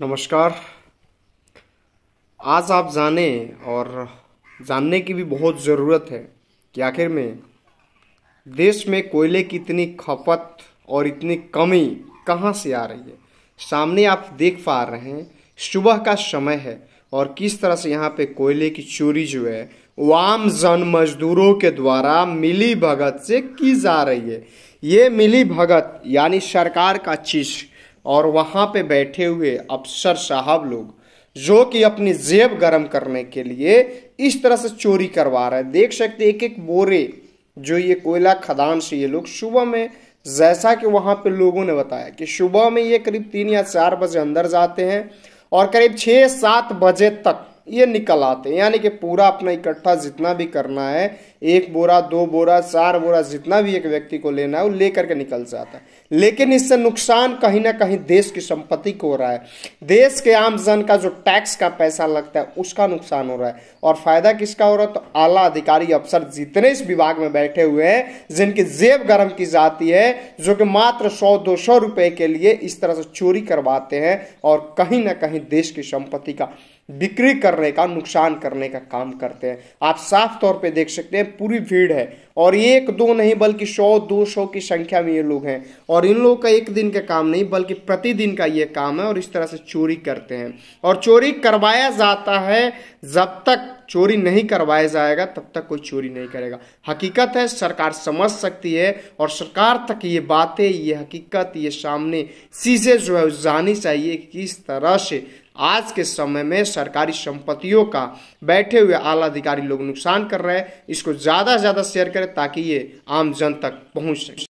नमस्कार आज आप जाने और जानने की भी बहुत ज़रूरत है कि आखिर में देश में कोयले की इतनी खपत और इतनी कमी कहाँ से आ रही है सामने आप देख पा रहे हैं सुबह का समय है और किस तरह से यहाँ पे कोयले की चोरी जो है आम जन मजदूरों के द्वारा मिली भगत से की जा रही है ये मिली भगत यानी सरकार का चीज़ और वहाँ पे बैठे हुए अफसर साहब लोग जो कि अपनी जेब गर्म करने के लिए इस तरह से चोरी करवा रहे हैं देख सकते एक एक बोरे जो ये कोयला खदान से ये लोग सुबह में जैसा कि वहाँ पे लोगों ने बताया कि सुबह में ये करीब तीन या चार बजे अंदर जाते हैं और करीब छः सात बजे तक ये निकल आते हैं यानी कि पूरा अपना इकट्ठा जितना भी करना है एक बोरा दो बोरा चार बोरा जितना भी एक व्यक्ति को लेना है वो ले करके निकल जाता है लेकिन इससे नुकसान कहीं ना कहीं देश की संपत्ति को हो रहा है देश के आम जन का जो टैक्स का पैसा लगता है उसका नुकसान हो रहा है और फायदा किसका हो रहा है तो आला अधिकारी अफसर जितने इस विभाग में बैठे हुए हैं जिनकी जेब गर्म की जाती है जो कि मात्र सौ दो सौ के लिए इस तरह से चोरी करवाते हैं और कहीं ना कहीं देश की संपत्ति का बिक्री करने का नुकसान करने का काम करते हैं आप साफ तौर पे देख सकते हैं पूरी भीड़ है और ये एक दो नहीं बल्कि सौ दो सौ की संख्या में ये लोग हैं और इन लोगों का एक दिन का काम नहीं बल्कि प्रतिदिन का ये काम है और इस तरह से चोरी करते हैं और चोरी करवाया जाता है जब तक चोरी नहीं करवाया जाएगा तब तक कोई चोरी नहीं करेगा हकीकत है सरकार समझ सकती है और सरकार तक ये बातें ये हकीकत ये सामने सीधे जो है जानी चाहिए कि किस तरह से आज के समय में सरकारी संपत्तियों का बैठे हुए आला अधिकारी लोग नुकसान कर रहे हैं इसको ज़्यादा से ज़्यादा शेयर करें ताकि ये आम जन तक पहुँच सके